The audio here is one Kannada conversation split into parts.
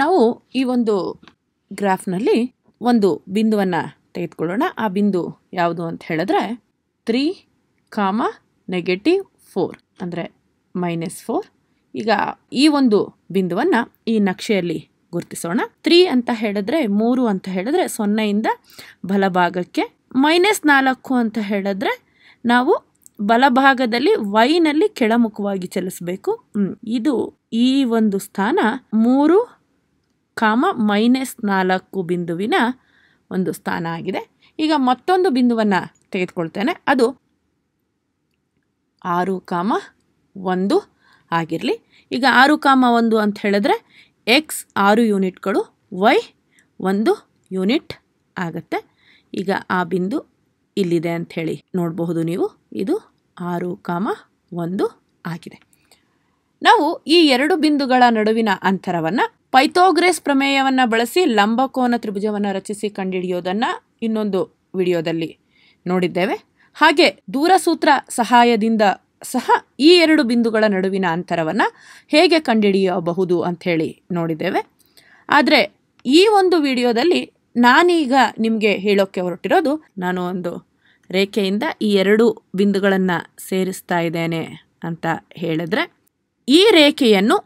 ನಾವು ಈ ಒಂದು ಗ್ರಾಫ್ನಲ್ಲಿ ಒಂದು ಬಿಂದುವನ್ನು ತೆಗೆದುಕೊಳ್ಳೋಣ ಆ ಬಿಂದು ಯಾವುದು ಅಂತ ಹೇಳಿದ್ರೆ ತ್ರೀ ಕಾಮ ನೆಗೆಟಿವ್ ಫೋರ್ ಅಂದರೆ ಮೈನಸ್ ಫೋರ್ ಈಗ ಈ ಒಂದು ಬಿಂದುವನ್ನು ಈ ನಕ್ಷೆಯಲ್ಲಿ ಗುರುತಿಸೋಣ ತ್ರೀ ಅಂತ ಹೇಳಿದ್ರೆ ಮೂರು ಅಂತ ಹೇಳಿದ್ರೆ ಸೊನ್ನೆಯಿಂದ ಬಲಭಾಗಕ್ಕೆ ಮೈನಸ್ ನಾಲ್ಕು ಅಂತ ಹೇಳಿದ್ರೆ ನಾವು ಬಲಭಾಗದಲ್ಲಿ ವೈನಲ್ಲಿ ಕೆಳಮುಖವಾಗಿ ಚಲಿಸಬೇಕು ಇದು ಈ ಒಂದು ಸ್ಥಾನ ಮೂರು ಕಾಮ ಮೈನಸ್ ನಾಲ್ಕು ಬಿಂದುವಿನ ಒಂದು ಸ್ಥಾನ ಆಗಿದೆ ಈಗ ಮತ್ತೊಂದು ಬಿಂದುವನ್ನು ತೆಗೆದುಕೊಳ್ತೇನೆ ಅದು ಆರು ಕಾಮ ಒಂದು ಆಗಿರಲಿ ಈಗ ಆರು ಕಾಮ ಒಂದು ಅಂತ ಹೇಳಿದ್ರೆ ಎಕ್ಸ್ ಆರು ಯೂನಿಟ್ಗಳು ವೈ ಒಂದು ಯೂನಿಟ್ ಆಗುತ್ತೆ ಈಗ ಆ ಬಿಂದು ಇಲ್ಲಿದೆ ಅಂಥೇಳಿ ನೋಡಬಹುದು ನೀವು ಇದು ಆರು ಕಾಮ ಒಂದು ಆಗಿದೆ ನಾವು ಈ ಎರಡು ಬಿಂದುಗಳ ನಡುವಿನ ಅಂತರವನ್ನು ಪೈಥೋಗ್ರೆಸ್ ಪ್ರಮೇಯವನ್ನು ಬಳಸಿ ಲಂಬಕೋನ ತ್ರಿಭುಜವನ್ನು ರಚಿಸಿ ಕಂಡುಹಿಡಿಯೋದನ್ನು ಇನ್ನೊಂದು ವಿಡಿಯೋದಲ್ಲಿ ನೋಡಿದ್ದೇವೆ ಹಾಗೆ ದೂರಸೂತ್ರ ಸಹಾಯದಿಂದ ಸಹ ಈ ಎರಡು ಬಿಂದುಗಳ ನಡುವಿನ ಅಂತರವನ್ನು ಹೇಗೆ ಕಂಡುಹಿಡಿಯಬಹುದು ಅಂಥೇಳಿ ನೋಡಿದ್ದೇವೆ ಆದರೆ ಈ ಒಂದು ವಿಡಿಯೋದಲ್ಲಿ ನಾನೀಗ ನಿಮಗೆ ಹೇಳೋಕ್ಕೆ ಹೊರಟಿರೋದು ನಾನು ಒಂದು ರೇಖೆಯಿಂದ ಈ ಎರಡು ಬಿಂದುಗಳನ್ನು ಸೇರಿಸ್ತಾ ಇದ್ದೇನೆ ಅಂತ ಹೇಳಿದ್ರೆ ಈ ರೇಖೆಯನ್ನು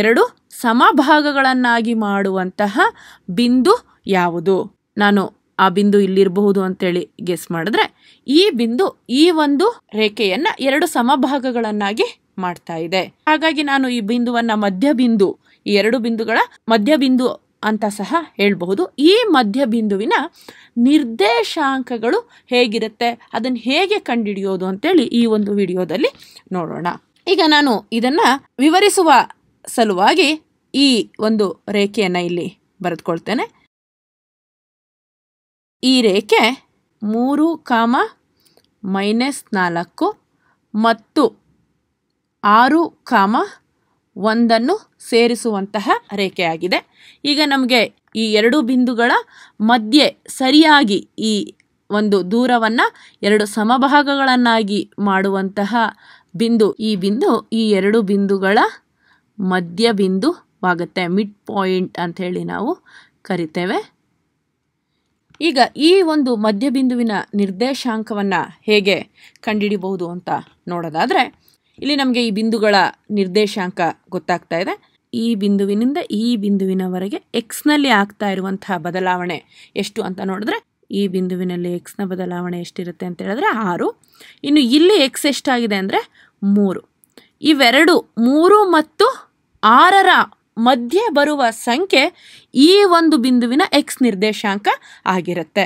ಎರಡು ಸಮಭಾಗಗಳನ್ನಾಗಿ ಮಾಡುವಂತಹ ಬಿಂದು ಯಾವುದು ನಾನು ಆ ಬಿಂದು ಇಲ್ಲಿರಬಹುದು ಅಂತೇಳಿ ಗೆಸ್ ಮಾಡಿದ್ರೆ ಈ ಬಿಂದು ಈ ಒಂದು ರೇಖೆಯನ್ನು ಎರಡು ಸಮಭಾಗಗಳನ್ನಾಗಿ ಮಾಡ್ತಾ ಇದೆ ಹಾಗಾಗಿ ನಾನು ಈ ಬಿಂದುವನ್ನು ಮಧ್ಯ ಬಿಂದು ಈ ಎರಡು ಬಿಂದುಗಳ ಮಧ್ಯ ಬಿಂದು ಅಂತ ಸಹ ಹೇಳಬಹುದು ಈ ಮಧ್ಯ ಬಿಂದುವಿನ ನಿರ್ದೇಶಾಂಕಗಳು ಹೇಗಿರುತ್ತೆ ಅದನ್ನು ಹೇಗೆ ಕಂಡುಹಿಡಿಯೋದು ಅಂತೇಳಿ ಈ ಒಂದು ವಿಡಿಯೋದಲ್ಲಿ ನೋಡೋಣ ಈಗ ನಾನು ಇದನ್ನು ವಿವರಿಸುವ ಸಲುವಾಗಿ ಈ ಒಂದು ರೇಖೆಯನ್ನು ಇಲ್ಲಿ ಬರೆದುಕೊಳ್ತೇನೆ ಈ ರೇಖೆ ಮೂರು ಕಾಮ ಮೈನಸ್ ನಾಲ್ಕು ಮತ್ತು ಆರು ಕಾಮ ಒಂದನ್ನು ಸೇರಿಸುವಂತಹ ರೇಖೆಯಾಗಿದೆ ಈಗ ನಮಗೆ ಈ ಎರಡು ಬಿಂದುಗಳ ಮಧ್ಯೆ ಸರಿಯಾಗಿ ಈ ಒಂದು ದೂರವನ್ನು ಎರಡು ಸಮಭಾಗಗಳನ್ನಾಗಿ ಮಾಡುವಂತಹ ಬಿಂದು ಈ ಬಿಂದು ಈ ಎರಡು ಬಿಂದುಗಳ ಮಧ್ಯಬಿಂದುವಾಗುತ್ತೆ ಮಿಡ್ ಪಾಯಿಂಟ್ ಹೇಳಿ ನಾವು ಕರಿತೇವೆ ಈಗ ಈ ಒಂದು ಮಧ್ಯಬಿಂದುವಿನ ನಿರ್ದೇಶಾಂಕವನ್ನು ಹೇಗೆ ಕಂಡುಹಿಡಿಬಹುದು ಅಂತ ನೋಡೋದಾದರೆ ಇಲ್ಲಿ ನಮಗೆ ಈ ಬಿಂದುಗಳ ನಿರ್ದೇಶಾಂಕ ಗೊತ್ತಾಗ್ತಾ ಇದೆ ಈ ಬಿಂದುವಿನಿಂದ ಈ ಬಿಂದುವಿನವರೆಗೆ ಎಕ್ಸ್ನಲ್ಲಿ ಆಗ್ತಾ ಇರುವಂತಹ ಬದಲಾವಣೆ ಎಷ್ಟು ಅಂತ ನೋಡಿದ್ರೆ ಈ ಬಿಂದುವಿನಲ್ಲಿ ಎಕ್ಸ್ನ ಬದಲಾವಣೆ ಎಷ್ಟಿರುತ್ತೆ ಅಂತ ಹೇಳಿದ್ರೆ ಆರು ಇನ್ನು ಇಲ್ಲಿ ಎಕ್ಸ್ ಎಷ್ಟಾಗಿದೆ ಅಂದರೆ ಮೂರು ಇವೆರಡು ಮೂರು ಮತ್ತು ಆರರ ಮಧ್ಯೆ ಬರುವ ಸಂಖ್ಯೆ ಈ ಒಂದು ಬಿಂದುವಿನ ಎಕ್ಸ್ ನಿರ್ದೇಶಾಂಕ ಆಗಿರುತ್ತೆ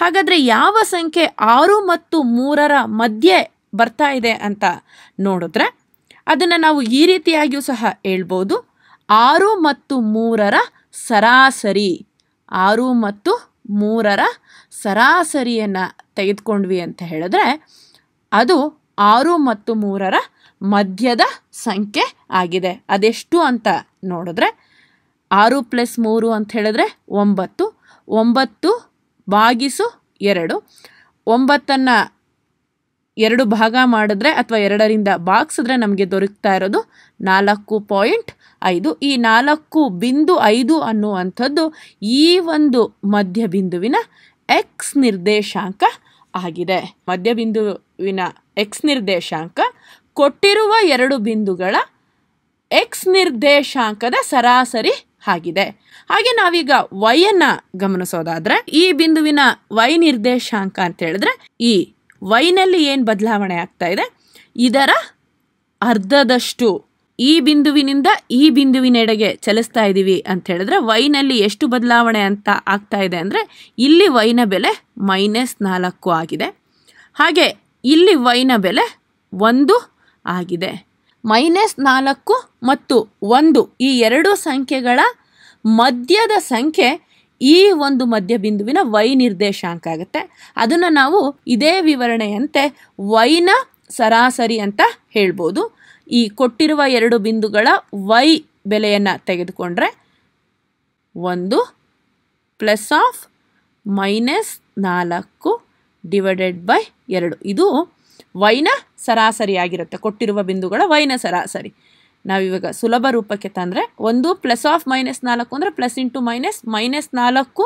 ಹಾಗಾದರೆ ಯಾವ ಸಂಖ್ಯೆ ಆರು ಮತ್ತು ಮೂರರ ಮಧ್ಯೆ ಬರ್ತಾ ಇದೆ ಅಂತ ನೋಡಿದ್ರೆ ಅದನ್ನು ನಾವು ಈ ರೀತಿಯಾಗಿಯೂ ಸಹ ಹೇಳ್ಬೋದು ಆರು ಮತ್ತು ಮೂರರ ಸರಾಸರಿ ಆರು ಮತ್ತು ಮೂರರ ಸರಾಸರಿಯನ್ನು ತೆಗೆದುಕೊಂಡ್ವಿ ಅಂತ ಹೇಳಿದ್ರೆ ಅದು ಆರು ಮತ್ತು ಮೂರರ ಮಧ್ಯದ ಸಂಖ್ಯೆ ಆಗಿದೆ ಅದೆಷ್ಟು ಅಂತ ನೋಡಿದ್ರೆ ಆರು ಪ್ಲಸ್ ಮೂರು ಅಂತ ಹೇಳಿದ್ರೆ ಒಂಬತ್ತು ಒಂಬತ್ತು ಭಾಗಿಸು ಎರಡು ಒಂಬತ್ತನ್ನು ಎರಡು ಭಾಗ ಮಾಡಿದ್ರೆ ಅಥವಾ ಎರಡರಿಂದ ಬಾಗ್ಸಿದ್ರೆ ನಮಗೆ ದೊರಕ್ತಾ ಇರೋದು ನಾಲ್ಕು ಪಾಯಿಂಟ್ ಐದು ಈ ನಾಲ್ಕು ಬಿಂದು ಐದು ಅನ್ನುವಂಥದ್ದು ಈ ಒಂದು ಬಿಂದುವಿನ ಎಕ್ಸ್ ನಿರ್ದೇಶಾಂಕ ಆಗಿದೆ ಬಿಂದುವಿನ ಎಕ್ಸ್ ನಿರ್ದೇಶಾಂಕ ಕೊಟ್ಟಿರುವ ಎರಡು ಬಿಂದುಗಳ ಎಕ್ಸ್ ನಿರ್ದೇಶಾಂಕದ ಸರಾಸರಿ ಆಗಿದೆ ಹಾಗೆ ನಾವೀಗ ವೈಯನ್ನು ಗಮನಿಸೋದಾದರೆ ಗಮನಿಸೋದಾದ್ರೆ ಈ ಬಿಂದುವಿನ ವೈ ನಿರ್ದೇಶಾಂಕ ಅಂತ ಹೇಳಿದ್ರೆ ಈ ವೈನಲ್ಲಿ ಏನು ಬದಲಾವಣೆ ಆಗ್ತಾ ಇದೆ ಇದರ ಅರ್ಧದಷ್ಟು ಈ ಬಿಂದುವಿನಿಂದ ಈ ಬಿಂದುವಿನೆಡೆಗೆ ಚಲಿಸ್ತಾ ಇದ್ದೀವಿ ಅಂತ ಹೇಳಿದ್ರೆ ವೈನಲ್ಲಿ ಎಷ್ಟು ಬದಲಾವಣೆ ಅಂತ ಆಗ್ತಾ ಇದೆ ಅಂದರೆ ಇಲ್ಲಿ ವೈನ ಬೆಲೆ ಮೈನಸ್ ನಾಲ್ಕು ಆಗಿದೆ ಹಾಗೆ ಇಲ್ಲಿ ವೈನ ಬೆಲೆ ಒಂದು ಆಗಿದೆ ಮೈನಸ್ ನಾಲ್ಕು ಮತ್ತು ಒಂದು ಈ ಎರಡು ಸಂಖ್ಯೆಗಳ ಮಧ್ಯದ ಸಂಖ್ಯೆ ಈ ಒಂದು ಬಿಂದುವಿನ ವೈ ನಿರ್ದೇಶಾಂಕ ಆಗುತ್ತೆ ಅದನ್ನು ನಾವು ಇದೇ ವಿವರಣೆಯಂತೆ ವೈನ ಸರಾಸರಿ ಅಂತ ಹೇಳ್ಬೋದು ಈ ಕೊಟ್ಟಿರುವ ಎರಡು ಬಿಂದುಗಳ ವೈ ಬೆಲೆಯನ್ನು ತೆಗೆದುಕೊಂಡ್ರೆ ಒಂದು ಪ್ಲಸ್ ಆಫ್ ಮೈನಸ್ ನಾಲ್ಕು ಡಿವೈಡೆಡ್ ಬೈ ಎರಡು ಇದು ವೈನ ಸರಾಸರಿ ಆಗಿರುತ್ತೆ ಕೊಟ್ಟಿರುವ ಬಿಂದುಗಳ ವೈನ ಸರಾಸರಿ ನಾವಿವಾಗ ಸುಲಭ ರೂಪಕ್ಕೆ ತಂದರೆ ಒಂದು ಪ್ಲಸ್ ಆಫ್ ಮೈನಸ್ ನಾಲ್ಕು ಅಂದರೆ ಪ್ಲಸ್ ಇಂಟು ಮೈನಸ್ ಮೈನಸ್ ನಾಲ್ಕು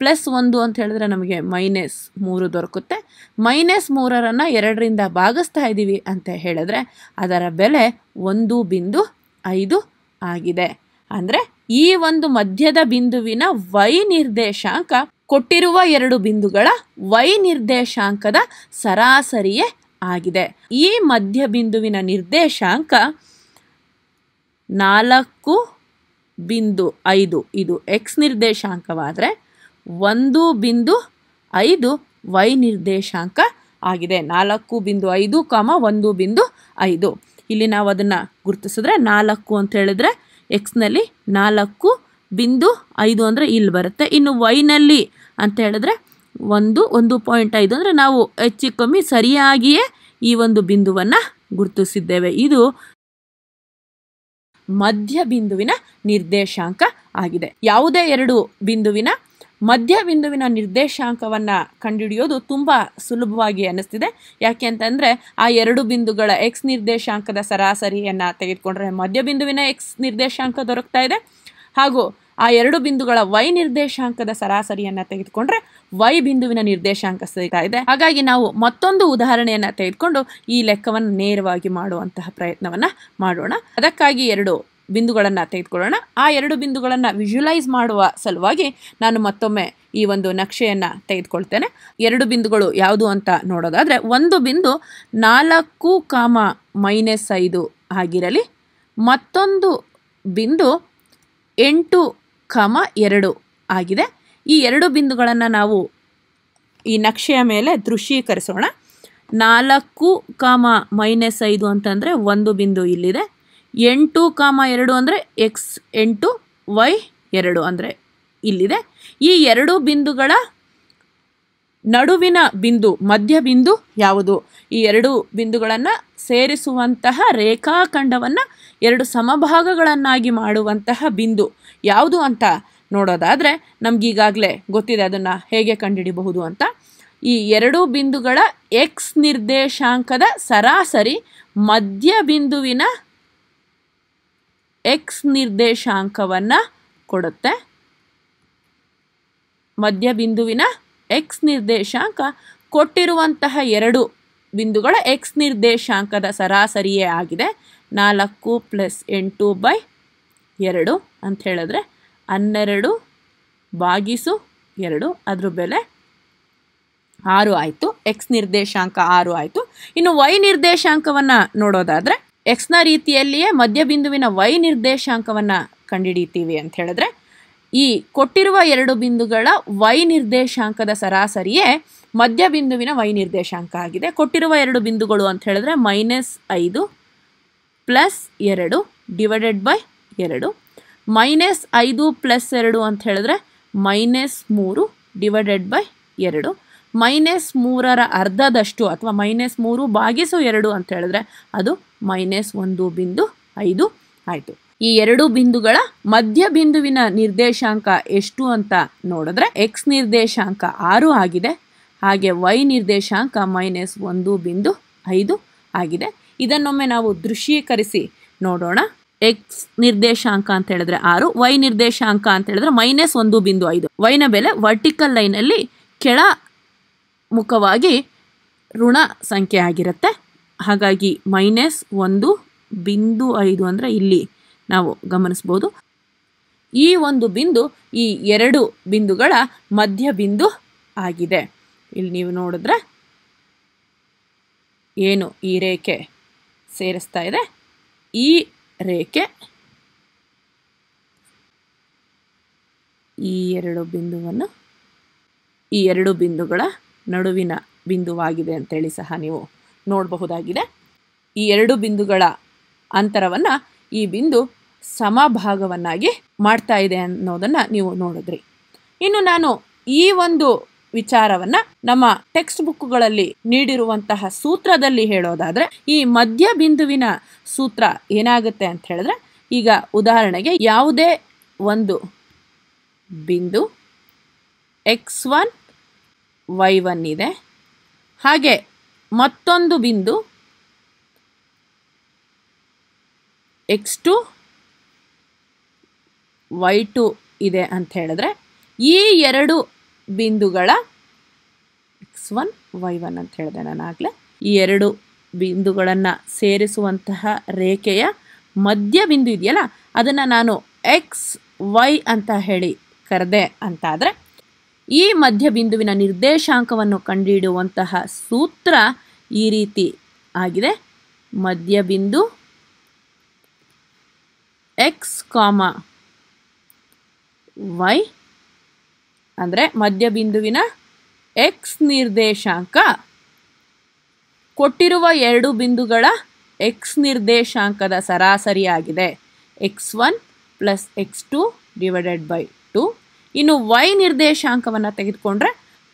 ಪ್ಲಸ್ ಒಂದು ಅಂತ ಹೇಳಿದ್ರೆ ನಮಗೆ ಮೈನಸ್ ಮೂರು ದೊರಕುತ್ತೆ ಮೈನಸ್ ಮೂರರನ್ನು ಎರಡರಿಂದ ಭಾಗಿಸ್ತಾ ಇದ್ದೀವಿ ಅಂತ ಹೇಳಿದ್ರೆ ಅದರ ಬೆಲೆ ಒಂದು ಬಿಂದು ಐದು ಆಗಿದೆ ಅಂದರೆ ಈ ಒಂದು ಮಧ್ಯದ ಬಿಂದುವಿನ ವೈ ನಿರ್ದೇಶಾಂಕ ಕೊಟ್ಟಿರುವ ಎರಡು ಬಿಂದುಗಳ ವೈ ನಿರ್ದೇಶಾಂಕದ ಸರಾಸರಿಯೇ ಆಗಿದೆ ಈ ಮಧ್ಯಬಿಂದುವಿನ ನಿರ್ದೇಶಾಂಕ ನಾಲ್ಕು ಬಿಂದು ಐದು ಇದು ಎಕ್ಸ್ ನಿರ್ದೇಶಾಂಕವಾದರೆ ಒಂದು ಬಿಂದು ಐದು ವೈ ನಿರ್ದೇಶಾಂಕ ಆಗಿದೆ ನಾಲ್ಕು ಬಿಂದು ಐದು ಕಾಮ ಒಂದು ಬಿಂದು ಐದು ಇಲ್ಲಿ ನಾವು ಅದನ್ನು ಗುರುತಿಸಿದ್ರೆ ನಾಲ್ಕು ಅಂತ ಹೇಳಿದ್ರೆ ಎಕ್ಸ್ನಲ್ಲಿ ನಾಲ್ಕು ಬಿಂದು ಐದು ಅಂದರೆ ಇಲ್ಲಿ ಬರುತ್ತೆ ಇನ್ನು ವೈನಲ್ಲಿ ಅಂತ ಹೇಳಿದ್ರೆ ಒಂದು ಒಂದು ಪಾಯಿಂಟ್ ಐದು ಅಂದರೆ ನಾವು ಹೆಚ್ಚು ಕಮ್ಮಿ ಸರಿಯಾಗಿಯೇ ಈ ಒಂದು ಬಿಂದುವನ್ನು ಗುರುತಿಸಿದ್ದೇವೆ ಇದು ಮಧ್ಯ ಬಿಂದುವಿನ ನಿರ್ದೇಶಾಂಕ ಆಗಿದೆ ಯಾವುದೇ ಎರಡು ಬಿಂದುವಿನ ಮಧ್ಯ ಬಿಂದುವಿನ ನಿರ್ದೇಶಾಂಕವನ್ನು ಕಂಡುಹಿಡಿಯೋದು ತುಂಬ ಸುಲಭವಾಗಿ ಅನ್ನಿಸ್ತಿದೆ ಯಾಕೆ ಅಂತಂದರೆ ಆ ಎರಡು ಬಿಂದುಗಳ ಎಕ್ಸ್ ನಿರ್ದೇಶಾಂಕದ ಸರಾಸರಿಯನ್ನು ತೆಗೆದುಕೊಂಡ್ರೆ ಮಧ್ಯ ಬಿಂದುವಿನ ಎಕ್ಸ್ ನಿರ್ದೇಶಾಂಕ ದೊರಕ್ತಾ ಇದೆ ಹಾಗೂ ಆ ಎರಡು ಬಿಂದುಗಳ ವೈ ನಿರ್ದೇಶಾಂಕದ ಸರಾಸರಿಯನ್ನು ತೆಗೆದುಕೊಂಡ್ರೆ ವೈ ಬಿಂದುವಿನ ನಿರ್ದೇಶಾಂಕ ಸಿಗ್ತಾ ಇದೆ ಹಾಗಾಗಿ ನಾವು ಮತ್ತೊಂದು ಉದಾಹರಣೆಯನ್ನ ತೆಗೆದುಕೊಂಡು ಈ ಲೆಕ್ಕವನ್ನು ನೇರವಾಗಿ ಮಾಡುವಂತಹ ಪ್ರಯತ್ನವನ್ನ ಮಾಡೋಣ ಅದಕ್ಕಾಗಿ ಎರಡು ಬಿಂದುಗಳನ್ನು ತೆಗೆದುಕೊಳ್ಳೋಣ ಆ ಎರಡು ಬಿಂದುಗಳನ್ನು ವಿಜುವಲೈಸ್ ಮಾಡುವ ಸಲುವಾಗಿ ನಾನು ಮತ್ತೊಮ್ಮೆ ಈ ಒಂದು ನಕ್ಷೆಯನ್ನು ತೆಗೆದುಕೊಳ್ತೇನೆ ಎರಡು ಬಿಂದುಗಳು ಯಾವುದು ಅಂತ ನೋಡೋದಾದರೆ ಒಂದು ಬಿಂದು ನಾಲ್ಕು ಕಾಮ ಮೈನಸ್ ಐದು ಆಗಿರಲಿ ಮತ್ತೊಂದು ಬಿಂದು ಎಂಟು ಕಾಮ ಎರಡು ಆಗಿದೆ ಈ ಎರಡು ಬಿಂದುಗಳನ್ನು ನಾವು ಈ ನಕ್ಷೆಯ ಮೇಲೆ ದೃಶ್ಯೀಕರಿಸೋಣ ನಾಲ್ಕು ಕಾಮ ಮೈನಸ್ ಐದು ಅಂತಂದರೆ ಒಂದು ಬಿಂದು ಇಲ್ಲಿದೆ ಎಂಟು ಕಾಮ ಎರಡು ಅಂದರೆ ಎಕ್ಸ್ ಎಂಟು ವೈ ಎರಡು ಅಂದರೆ ಇಲ್ಲಿದೆ ಈ ಎರಡು ಬಿಂದುಗಳ ನಡುವಿನ ಬಿಂದು ಮಧ್ಯ ಬಿಂದು ಯಾವುದು ಈ ಎರಡು ಬಿಂದುಗಳನ್ನು ಸೇರಿಸುವಂತಹ ರೇಖಾಖಂಡವನ್ನು ಎರಡು ಸಮಭಾಗಗಳನ್ನಾಗಿ ಮಾಡುವಂತಹ ಬಿಂದು ಯಾವುದು ಅಂತ ನೋಡೋದಾದರೆ ನಮಗೀಗಾಗಲೇ ಗೊತ್ತಿದೆ ಅದನ್ನು ಹೇಗೆ ಕಂಡುಹಿಡಿಬಹುದು ಅಂತ ಈ ಎರಡು ಬಿಂದುಗಳ ಎಕ್ಸ್ ನಿರ್ದೇಶಾಂಕದ ಸರಾಸರಿ ಮಧ್ಯ ಬಿಂದುವಿನ ಎಕ್ಸ್ ನಿರ್ದೇಶಾಂಕವನ್ನು ಕೊಡುತ್ತೆ ಮಧ್ಯ ಬಿಂದುವಿನ ಎಕ್ಸ್ ನಿರ್ದೇಶಾಂಕ ಕೊಟ್ಟಿರುವಂತಹ ಎರಡು ಬಿಂದುಗಳ ಎಕ್ಸ್ ನಿರ್ದೇಶಾಂಕದ ಸರಾಸರಿಯೇ ಆಗಿದೆ ನಾಲ್ಕು ಪ್ಲಸ್ ಎಂಟು ಬೈ ಎರಡು ಅಂತ ಹೇಳಿದ್ರೆ ಹನ್ನೆರಡು ಬಾಗಿಸು ಎರಡು ಅದ್ರ ಬೆಲೆ ಆರು ಆಯಿತು ಎಕ್ಸ್ ನಿರ್ದೇಶಾಂಕ ಆರು ಆಯಿತು ಇನ್ನು ವೈ ನಿರ್ದೇಶಾಂಕವನ್ನು ನೋಡೋದಾದರೆ ಎಕ್ಸ್ನ ರೀತಿಯಲ್ಲಿಯೇ ಮಧ್ಯಬಿಂದುವಿನ ವೈ ನಿರ್ದೇಶಾಂಕವನ್ನು ಕಂಡುಹಿಡಿತೀವಿ ಅಂತ ಹೇಳಿದ್ರೆ ಈ ಕೊಟ್ಟಿರುವ ಎರಡು ಬಿಂದುಗಳ ವೈ ನಿರ್ದೇಶಾಂಕದ ಸರಾಸರಿಯೇ ಮಧ್ಯಬಿಂದುವಿನ ವೈ ನಿರ್ದೇಶಾಂಕ ಆಗಿದೆ ಕೊಟ್ಟಿರುವ ಎರಡು ಬಿಂದುಗಳು ಅಂತ ಹೇಳಿದ್ರೆ ಮೈನಸ್ ಐದು ಪ್ಲಸ್ ಎರಡು ಡಿವೈಡೆಡ್ ಬೈ ಎರಡು ಮೈನಸ್ ಐದು ಪ್ಲಸ್ ಎರಡು ಅಂತ ಹೇಳಿದ್ರೆ ಮೈನಸ್ ಮೂರು ಡಿವೈಡೆಡ್ ಬೈ ಎರಡು ಮೈನಸ್ ಮೂರರ ಅರ್ಧದಷ್ಟು ಅಥವಾ ಮೈನಸ್ ಮೂರು ಬಾಗಿಸು ಎರಡು ಅಂತ ಹೇಳಿದ್ರೆ ಅದು ಮೈನಸ್ ಒಂದು ಬಿಂದು ಐದು ಆಯಿತು ಈ ಎರಡು ಬಿಂದುಗಳ ಮಧ್ಯ ಬಿಂದುವಿನ ನಿರ್ದೇಶಾಂಕ ಎಷ್ಟು ಅಂತ ನೋಡಿದ್ರೆ ಎಕ್ಸ್ ನಿರ್ದೇಶಾಂಕ ಆರು ಆಗಿದೆ ಹಾಗೆ ವೈ ನಿರ್ದೇಶಾಂಕ ಮೈನಸ್ ಒಂದು ಬಿಂದು ಐದು ಆಗಿದೆ ಇದನ್ನೊಮ್ಮೆ ನಾವು ದೃಶ್ಯೀಕರಿಸಿ ನೋಡೋಣ ಎಕ್ಸ್ ನಿರ್ದೇಶಾಂಕ ಅಂತ ಹೇಳಿದ್ರೆ ಆರು ವೈ ನಿರ್ದೇಶಾಂಕ ಅಂತ ಹೇಳಿದ್ರೆ ಮೈನಸ್ ಒಂದು ಬಿಂದು ಐದು ವೈನ ಬೆಲೆ ವರ್ಟಿಕಲ್ ಲೈನಲ್ಲಿ ಕೆಳ ಮುಖವಾಗಿ ಋಣ ಸಂಖ್ಯೆ ಆಗಿರುತ್ತೆ ಹಾಗಾಗಿ ಮೈನಸ್ ಒಂದು ಬಿಂದು ಐದು ಅಂದರೆ ಇಲ್ಲಿ ನಾವು ಗಮನಿಸ್ಬೋದು ಈ ಒಂದು ಬಿಂದು ಈ ಎರಡು ಬಿಂದುಗಳ ಮಧ್ಯ ಬಿಂದು ಆಗಿದೆ ಇಲ್ಲಿ ನೀವು ನೋಡಿದ್ರೆ ಏನು ಈ ರೇಖೆ ಸೇರಿಸ್ತಾ ಇದೆ ಈ ರೇಖೆ ಈ ಎರಡು ಬಿಂದುವನ್ನು ಈ ಎರಡು ಬಿಂದುಗಳ ನಡುವಿನ ಬಿಂದುವಾಗಿದೆ ಅಂತೇಳಿ ಸಹ ನೀವು ನೋಡಬಹುದಾಗಿದೆ ಈ ಎರಡು ಬಿಂದುಗಳ ಅಂತರವನ್ನು ಈ ಬಿಂದು ಸಮಭಾಗವನ್ನಾಗಿ ಮಾಡ್ತಾ ಇದೆ ಅನ್ನೋದನ್ನು ನೀವು ನೋಡಿದ್ರಿ ಇನ್ನು ನಾನು ಈ ಒಂದು ವಿಚಾರವನ್ನ ನಮ್ಮ ಟೆಕ್ಸ್ಟ್ ಬುಕ್ಗಳಲ್ಲಿ ನೀಡಿರುವಂತಹ ಸೂತ್ರದಲ್ಲಿ ಹೇಳೋದಾದ್ರೆ ಈ ಮಧ್ಯ ಬಿಂದುವಿನ ಸೂತ್ರ ಏನಾಗುತ್ತೆ ಅಂತ ಹೇಳಿದ್ರೆ ಈಗ ಉದಾಹರಣೆಗೆ ಯಾವುದೇ ಒಂದು ಬಿಂದು ಎಕ್ಸ್ ಒನ್ ವೈ ಒನ್ ಇದೆ ಹಾಗೆ ಮತ್ತೊಂದು ಬಿಂದು ಎಕ್ಸ್ ಟು ವೈ ಟು ಇದೆ ಅಂತ ಹೇಳಿದ್ರೆ ಈ ಎರಡು ಬಿಂದುಗಳ ಎಕ್ಸ್ ಒನ್ ವೈ ಒನ್ ಅಂತ ಹೇಳಿದೆ ನಾನು ಆಗಲೇ ಈ ಎರಡು ಬಿಂದುಗಳನ್ನು ಸೇರಿಸುವಂತಹ ರೇಖೆಯ ಮಧ್ಯ ಬಿಂದು ಇದೆಯಲ್ಲ ಅದನ್ನು ನಾನು ಎಕ್ಸ್ ವೈ ಅಂತ ಹೇಳಿ ಕರೆದೆ ಅಂತಾದರೆ ಈ ಮಧ್ಯ ಬಿಂದುವಿನ ನಿರ್ದೇಶಾಂಕವನ್ನು ಕಂಡುಹಿಡುವಂತಹ ಸೂತ್ರ ಈ ರೀತಿ ಆಗಿದೆ ಬಿಂದು ಎಕ್ಸ್ ಕಾಮ ವೈ ಅಂದರೆ ಮಧ್ಯಬಿಂದುವಿನ ಎಕ್ಸ್ ನಿರ್ದೇಶಾಂಕ ಕೊಟ್ಟಿರುವ ಎರಡು ಬಿಂದುಗಳ ಎಕ್ಸ್ ನಿರ್ದೇಶಾಂಕದ ಸರಾಸರಿಯಾಗಿದೆ X one plus X two divided by two ಇನ್ನು ವೈ ನಿರ್ದೇಶಾಂಕವನ್ನು ತೆಗೆದುಕೊಂಡ್ರೆ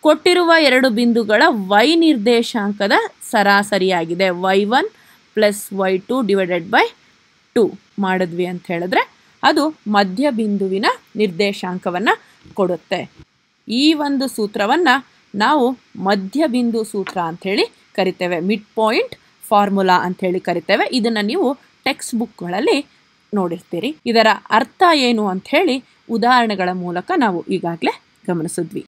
ಕೊಟ್ಟಿರುವ ಎರಡು ಬಿಂದುಗಳ ವೈ ನಿರ್ದೇಶಾಂಕದ ಸರಾಸರಿಯಾಗಿದೆ Y one plus Y two divided by two ಮಾಡಿದ್ವಿ ಅಂತ ಹೇಳಿದ್ರೆ ಅದು ಮಧ್ಯಬಿಂದುವಿನ ನಿರ್ದೇಶಾಂಕವನ್ನು ಕೊಡುತ್ತೆ ಈ ಒಂದು ಸೂತ್ರವನ್ನು ನಾವು ಮಧ್ಯಬಿಂದು ಸೂತ್ರ ಅಂಥೇಳಿ ಕರಿತೇವೆ ಮಿಡ್ ಪಾಯಿಂಟ್ ಫಾರ್ಮುಲಾ ಅಂಥೇಳಿ ಕರಿತೇವೆ ಇದನ್ನು ನೀವು ಟೆಕ್ಸ್ಟ್ ಬುಕ್ಗಳಲ್ಲಿ ನೋಡಿರ್ತೀರಿ ಇದರ ಅರ್ಥ ಏನು ಅಂಥೇಳಿ ಉದಾಹರಣೆಗಳ ಮೂಲಕ ನಾವು ಈಗಾಗಲೇ ಗಮನಿಸಿದ್ವಿ